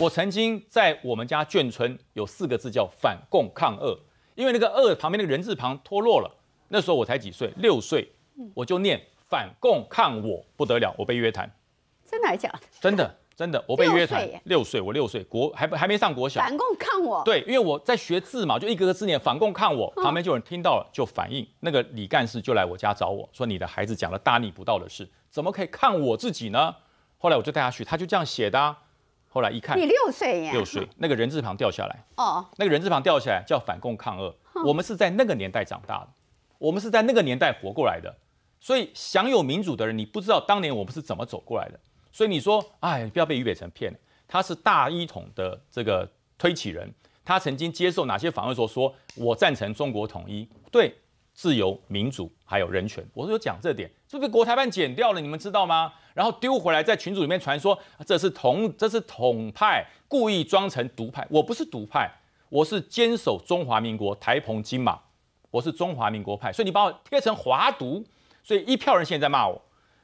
我曾经在我们家眷村有四个字叫反共抗恶，因为那个恶旁边那个人字旁脱落了。那时候我才几岁，六岁，我就念反共抗我不得了，我被约谈。真的还是假的？真的真的，我被约谈。六岁，我六岁，国还还没上国小。反共抗我。对，因为我在学字嘛，就一个个字念反共抗我，旁边就有人听到了就反应，那个李干事就来我家找我说：“你的孩子讲了大逆不道的事，怎么可以抗我自己呢？”后来我就带他去，他就这样写的。后来一看，你六岁呀，六岁，那个人字旁掉下来，哦，那个人字旁掉下来叫反共抗俄。我们是在那个年代长大的，我们是在那个年代活过来的，所以享有民主的人，你不知道当年我们是怎么走过来的。所以你说，哎，不要被俞北辰骗了，他是大一统的这个推起人，他曾经接受哪些访问说，说我赞成中国统一，对自由、民主还有人权，我有讲这点。是被国台办剪掉了，你们知道吗？然后丢回来在群组里面传说，这是统，这是统派故意装成独派。我不是独派，我是坚守中华民国台澎金马，我是中华民国派。所以你把我贴成华独，所以一票人现在在骂我，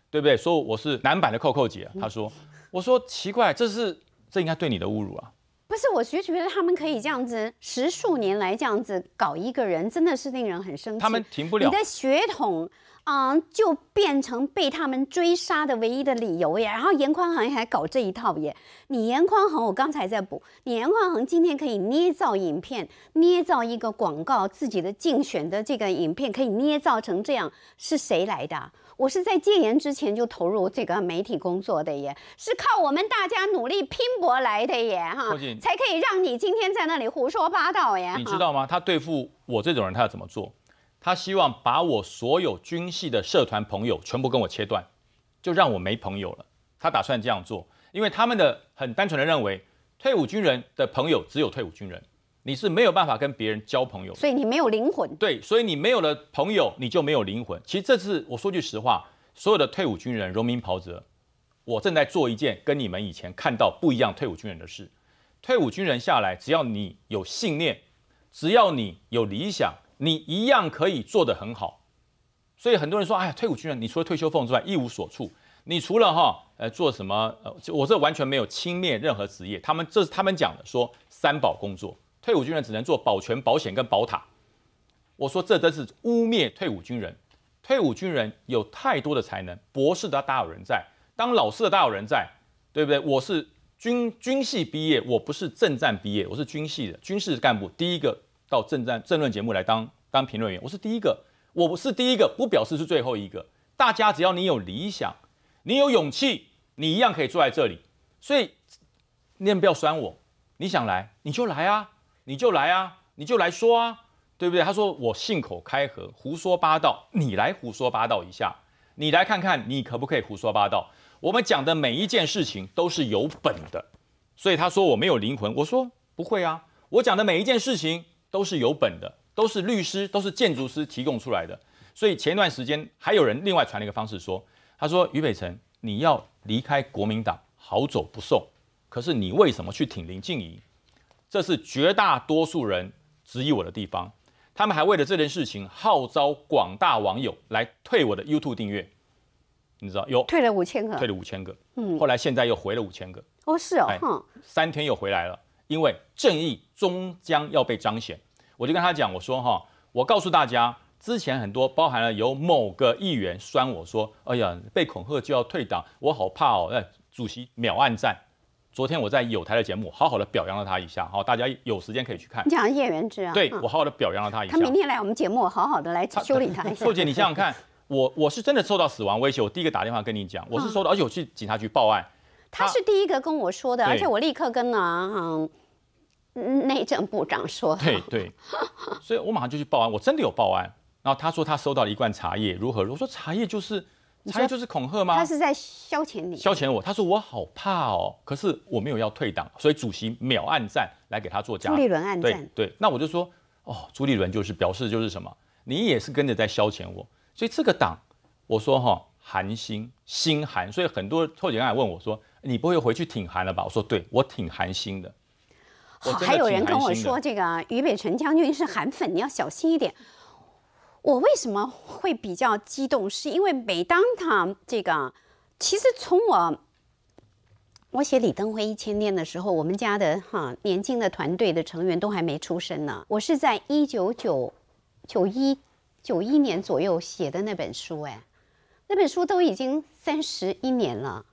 对不对？说我是南版的扣扣姐，他说，我说奇怪，这是这应该对你的侮辱啊。不是我学，觉得他们可以这样子，十数年来这样子搞一个人，真的是令人很生气。他们停不了。你的血统，嗯，就变成被他们追杀的唯一的理由耶。然后严宽恒还搞这一套耶。你严宽恒，我刚才在补。你严宽恒今天可以捏造影片，捏造一个广告，自己的竞选的这个影片可以捏造成这样，是谁来的？我是在戒严之前就投入这个媒体工作的，耶，是靠我们大家努力拼搏来的，耶哈，才可以让你今天在那里胡说八道，耶。你知道吗？他对付我这种人，他要怎么做？他希望把我所有军系的社团朋友全部跟我切断，就让我没朋友了。他打算这样做，因为他们的很单纯的认为，退伍军人的朋友只有退伍军人。你是没有办法跟别人交朋友，所以你没有灵魂。对，所以你没有了朋友，你就没有灵魂。其实这次我说句实话，所有的退伍军人、荣民、袍泽，我正在做一件跟你们以前看到不一样退伍军人的事。退伍军人下来，只要你有信念，只要你有理想，你一样可以做得很好。所以很多人说，哎，呀，退伍军人，你除了退休俸之外一无所处，你除了哈呃做什么呃，我这完全没有轻蔑任何职业。他们这是他们讲的，说三保工作。退伍军人只能做保全保险跟保塔，我说这真是污蔑退伍军人。退伍军人有太多的才能，博士的大有人在，当老师的大有人在，对不对？我是军军系毕业，我不是政战毕业，我是军系的军事干部。第一个到政战政论节目来当当评论员，我是第一个，我不是第一个，不表示是最后一个。大家只要你有理想，你有勇气，你一样可以坐在这里。所以你也不要酸我，你想来你就来啊。你就来啊，你就来说啊，对不对？他说我信口开河，胡说八道，你来胡说八道一下，你来看看你可不可以胡说八道。我们讲的每一件事情都是有本的，所以他说我没有灵魂，我说不会啊，我讲的每一件事情都是有本的，都是律师，都是建筑师提供出来的。所以前段时间还有人另外传了一个方式说，他说于北辰你要离开国民党好走不送，可是你为什么去挺林静怡？这是绝大多数人质疑我的地方，他们还为了这件事情号召广大网友来退我的 YouTube 订阅。你知道有退了五千个，退了五千个，嗯，后来现在又回了五千个，哦，是哦，三天又回来了，因为正义终将要被彰显。我就跟他讲，我说哈，我告诉大家，之前很多包含了有某个议员酸我说，哎呀，被恐吓就要退党，我好怕哦。那主席秒暗赞。昨天我在有台的节目，好好的表扬了他一下。好，大家有时间可以去看。你讲叶元之啊？对，我好好的表扬了他一下。他明天来我们节目，好好的来修理他。一下。秀姐，你想想看，我我是真的受到死亡威胁，我第一个打电话跟你讲，我是收到，而且我去警察局报案。他是第一个跟我说的，而且我立刻跟嗯内政部长说。对对，所以我马上就去报案，我真的有报案。然后他说他收到了一罐茶叶，如何？我说茶叶就是。他就是恐吓吗？他是在消遣你。消遣我，他说我好怕哦，可是我没有要退党，所以主席秒按赞来给他做加。朱立伦按赞。对对，那我就说哦，朱立伦就是表示就是什么，你也是跟着在消遣我，所以这个党，我说哈寒心心寒，所以很多姐刚才问我，说你不会回去挺寒了吧？我说对我挺寒心的。好，还有人跟我说这个俞北辰将军是寒粉，你要小心一点。我为什么会比较激动？是因为每当他这个，其实从我我写《李登辉一千天》的时候，我们家的哈年轻的团队的成员都还没出生呢。我是在一九九九一九一年左右写的那本书，哎，那本书都已经三十一年了。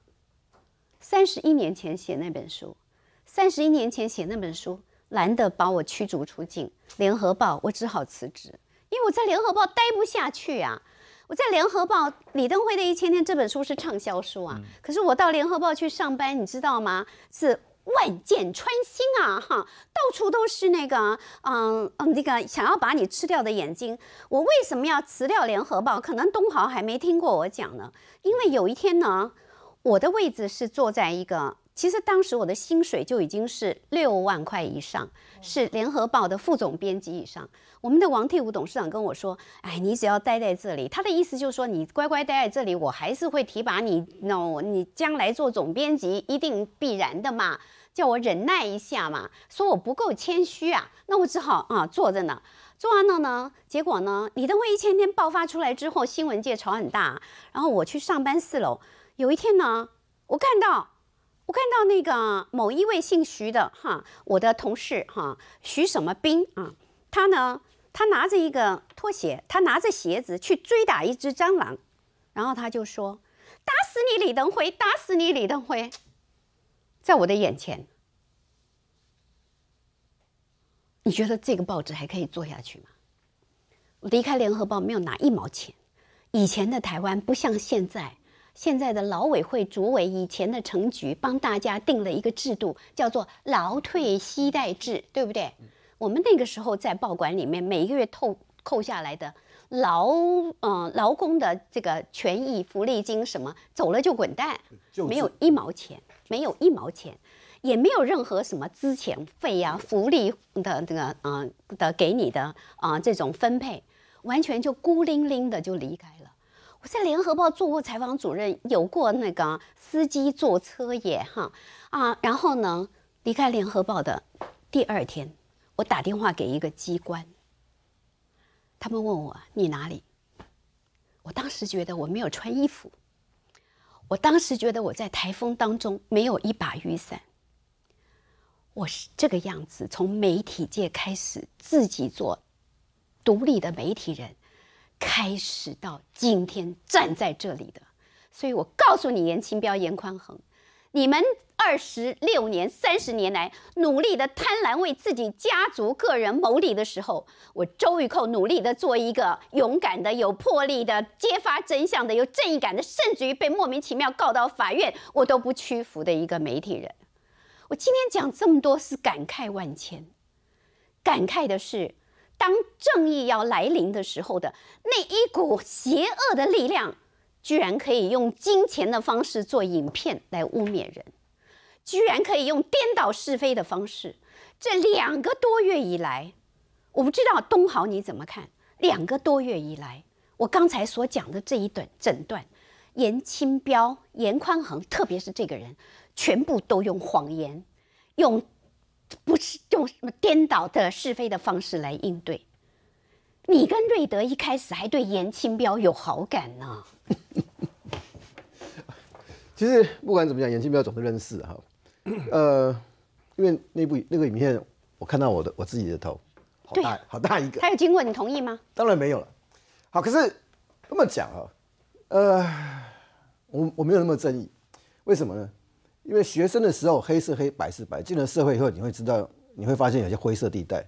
三十一年前写那本书，三十一年前写那本书，难得把我驱逐出境，《联合报》，我只好辞职。因为我在联合报待不下去啊！我在联合报，李登辉的一千天这本书是畅销书啊。可是我到联合报去上班，你知道吗？是万箭穿心啊！哈，到处都是那个，嗯嗯，那个想要把你吃掉的眼睛。我为什么要辞掉联合报？可能东豪还没听过我讲呢。因为有一天呢，我的位置是坐在一个。其实当时我的薪水就已经是六万块以上，是联合报的副总编辑以上。我们的王替武董事长跟我说：“哎，你只要待在这里。”他的意思就是说，你乖乖待在这里，我还是会提拔你。那我你将来做总编辑一定必然的嘛，叫我忍耐一下嘛。说我不够谦虚啊，那我只好啊坐着呢。坐完了呢，结果呢，李登辉一千天爆发出来之后，新闻界吵很大。然后我去上班四楼，有一天呢，我看到。我看到那个某一位姓徐的哈，我的同事哈，徐什么兵啊？他呢，他拿着一个拖鞋，他拿着鞋子去追打一只蟑螂，然后他就说：“打死你李登辉，打死你李登辉。”在我的眼前，你觉得这个报纸还可以做下去吗？我离开联合报没有拿一毛钱，以前的台湾不像现在。现在的劳委会主委，以前的成局帮大家定了一个制度，叫做劳退息贷制，对不对？我们那个时候在报馆里面，每一个月扣扣下来的劳，嗯，劳工的这个权益福利金什么走了就滚蛋，没有一毛钱，没有一毛钱，也没有任何什么资遣费呀、福利的这个，嗯，的给你的啊这种分配，完全就孤零零的就离开了。我在联合报做过采访主任，有过那个司机坐车也哈啊，然后呢，离开联合报的第二天，我打电话给一个机关，他们问我你哪里？我当时觉得我没有穿衣服，我当时觉得我在台风当中没有一把雨伞，我是这个样子。从媒体界开始自己做独立的媒体人。开始到今天站在这里的，所以我告诉你，严清标、严宽恒，你们二十六年、三十年来努力的贪婪为自己家族、个人谋利的时候，我周玉蔻努力的做一个勇敢的、有魄力的、揭发真相的、有正义感的，甚至于被莫名其妙告到法院，我都不屈服的一个媒体人。我今天讲这么多是感慨万千，感慨的是。当正义要来临的时候的那一股邪恶的力量，居然可以用金钱的方式做影片来污蔑人，居然可以用颠倒是非的方式。这两个多月以来，我不知道东豪你怎么看？两个多月以来，我刚才所讲的这一段整段，严钦彪、严宽恒，特别是这个人，全部都用谎言，用。不是用什么颠倒的是非的方式来应对。你跟瑞德一开始还对严青标有好感呢。其实不管怎么讲，严青标总是认识哈。呃，因为那部那个影片，我看到我的我自己的头好大好大一个。他有经过你同意吗？当然没有了。好，可是这么讲啊，呃，我我没有那么正义，为什么呢？因为学生的时候，黑是黑，白是白。进了社会以后，你会知道，你会发现有些灰色地带。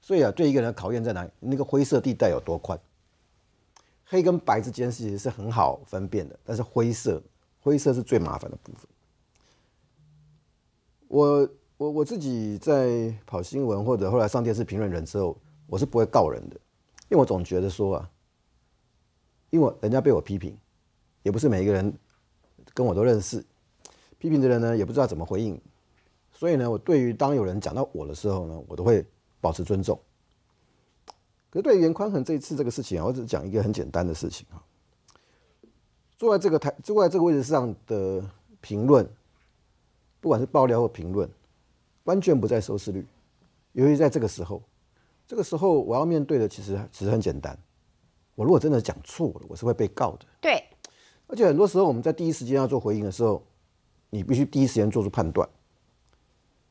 所以啊，对一个人考验在哪里？那个灰色地带有多宽？黑跟白之间其实是很好分辨的，但是灰色，灰色是最麻烦的部分。我我我自己在跑新闻，或者后来上电视评论人之后，我是不会告人的，因为我总觉得说啊，因为人家被我批评，也不是每一个人跟我都认识。批评的人呢，也不知道怎么回应，所以呢，我对于当有人讲到我的时候呢，我都会保持尊重。可是对于袁宽恒这一次这个事情啊，我只讲一个很简单的事情啊。坐在这个台，坐在这个位置上的评论，不管是爆料或评论，完全不在收视率。由于在这个时候，这个时候我要面对的其实其实很简单，我如果真的讲错了，我是会被告的。对。而且很多时候我们在第一时间要做回应的时候。你必须第一时间做出判断。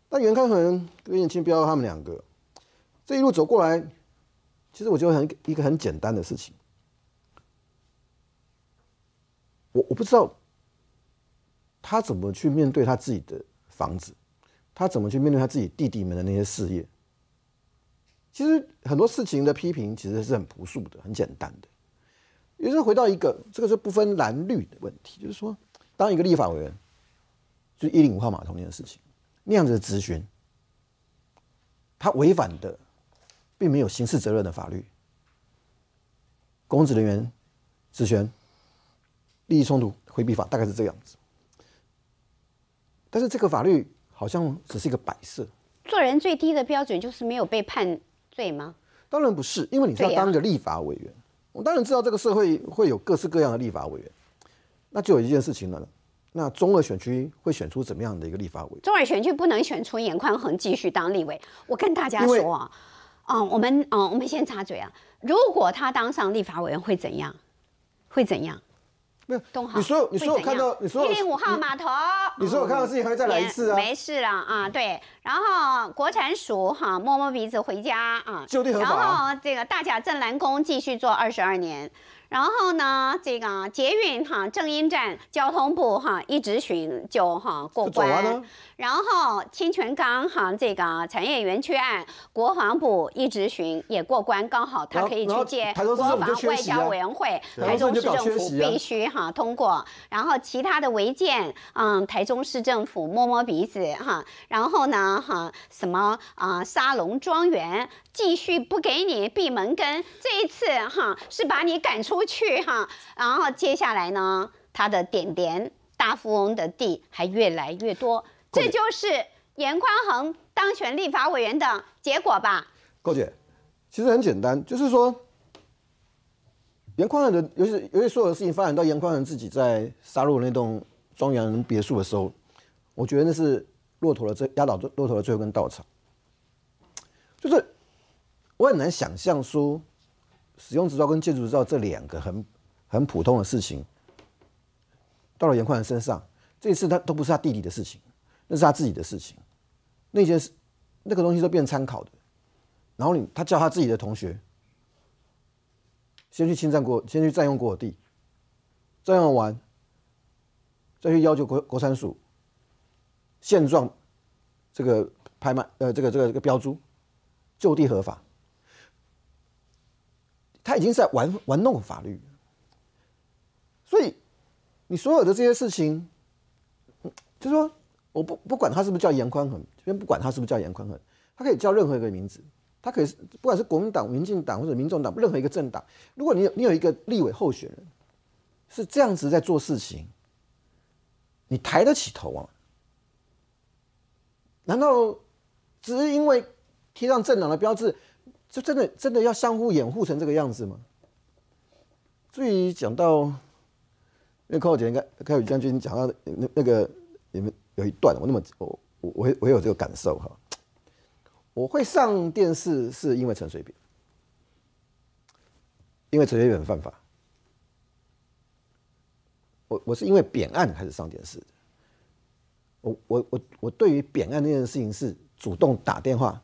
但袁开恒、跟叶清彪他们两个这一路走过来，其实我觉得很一个很简单的事情。我我不知道他怎么去面对他自己的房子，他怎么去面对他自己弟弟们的那些事业。其实很多事情的批评，其实是很朴素的、很简单的。也是回到一个，这个是不分蓝绿的问题，就是说，当一个立法委员。就一零五号码头那件事情，那样子的质询，他违反的并没有刑事责任的法律，公职人员职权利益冲突回避法大概是这个样子。但是这个法律好像只是一个摆设。做人最低的标准就是没有被判罪吗？当然不是，因为你是要当一个立法委员，我当然知道这个社会会有各式各样的立法委员，那就有一件事情了。那中二选区会选出怎么样的一个立法委？中二选区不能选出严宽恒继续当立委。我跟大家说啊，嗯，我们嗯，我们先插嘴啊。如果他当上立法委员会怎样？会怎样？没有东豪，你说你说看到你说一零五号码头，你说我看到事情还会再来一次啊？没事了啊，对。然后国产署哈摸摸鼻子回家啊。就地合法。然后这个大甲镇蓝宫继续做二十二年。然后呢，这个捷运哈正音站交通部哈一直巡就哈过关然后清泉岗哈这个产业园区案，国防部一直巡也过关，刚好他可以去接国防外交委员会，台中市政府必须哈通过。然后其他的违建，嗯，台中市政府摸摸鼻子哈。然后呢哈什么啊沙龙庄园继续不给你闭门羹，这一次哈是把你赶出。不去哈，然后接下来呢，他的点点大富翁的地还越来越多，这就是严宽恒当选立法委员的结果吧？高姐，其实很简单，就是说严宽恒的尤其尤其所有的事情发展到严宽恒自己在杀入那栋庄园别墅的时候，我觉得那是骆驼的最压倒骆驼的最后一根稻草，就是我很难想象说。使用执照跟建筑执照这两个很很普通的事情，到了严宽仁身上，这次他都不是他弟弟的事情，那是他自己的事情。那件事那个东西都变参考的，然后你他叫他自己的同学先去侵占国，先去占用国有地，占用完再去要求国国三署现状这个拍卖呃这个这个这个标租就地合法。他已经在玩玩弄法律，所以你所有的这些事情，就说我不不管他是不是叫严宽恒，这边不管他是不是叫严宽恒，他可以叫任何一个名字，他可以不管是国民党、民进党或者民众党任何一个政党，如果你有你有一个立委候选人是这样子在做事情，你抬得起头啊？难道只是因为贴上政党的标志？就真的真的要相互掩护成这个样子吗？至于讲到，那靠我姐，你看开宇将军讲到那那个，你们有一段，我那么我我我有这个感受哈。我会上电视是因为陈水扁，因为陈水扁犯法，我我是因为扁案开始上电视的。我我我我对于扁案那件事情是主动打电话。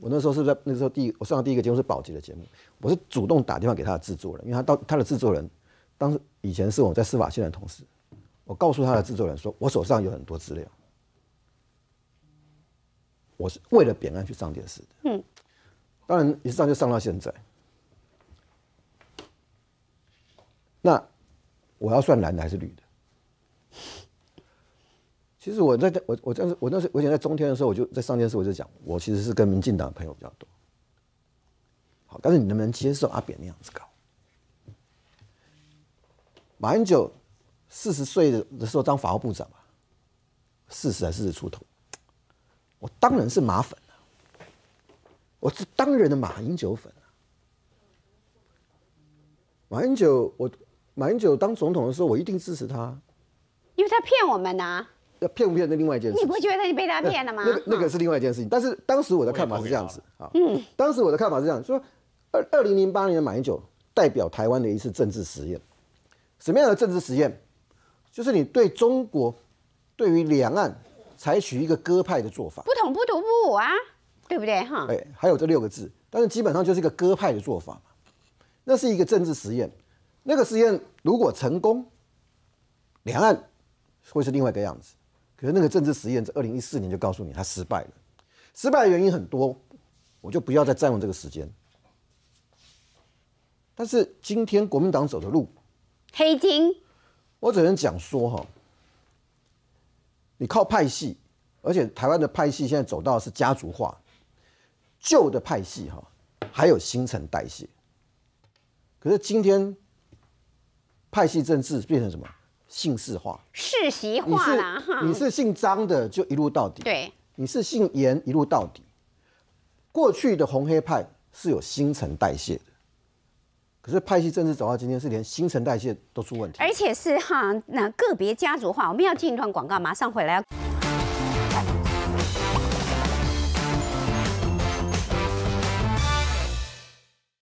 我那时候是在那时候第我上的第一个节目是宝洁的节目，我是主动打电话给他的制作人，因为他到他的制作人，当时以前是我在司法线的同事，我告诉他的制作人说，我手上有很多资料，我是为了扁案去上电视的，嗯，当然一上就上到现在，那我要算蓝的还是绿的？其实我在我我当时我那时，我想在中天的时候，我就在上电视，我就讲，我其实是跟民进党的朋友比较多。好，但是你能不能接受阿扁那样子搞？马英九四十岁的的时候当法务部长嘛，四十还四十出头，我当然是马粉啊，我是当人的马英九粉啊。马英九，我马英九当总统的时候，我一定支持他，因为他骗我们呐。要骗不骗是另外一件事你不觉得你被他骗了吗？那个那个是另外一件事情。但是当时我的看法是这样子，啊，嗯，当时我的看法是这样说：二二零零八年的马英九代表台湾的一次政治实验，什么样的政治实验？就是你对中国，对于两岸采取一个鸽派的做法，不统不独不武啊，对不对？哈，对，还有这六个字，但是基本上就是一个鸽派的做法嘛。那是一个政治实验，那个实验如果成功，两岸会是另外一个样子。可是那个政治实验在二零一四年就告诉你他失败了，失败的原因很多，我就不要再占用这个时间。但是今天国民党走的路，黑金，我只能讲说哈，你靠派系，而且台湾的派系现在走到是家族化，旧的派系哈还有新陈代谢，可是今天派系政治变成什么？姓氏化、世袭化了你是姓张的，就一路到底。对。你是姓严，一路到底。过去的红黑派是有新陈代谢的，可是派系政治走到今天，是连新陈代谢都出问题。而且是哈，那个别家族化。我们要进一段广告，马上回来。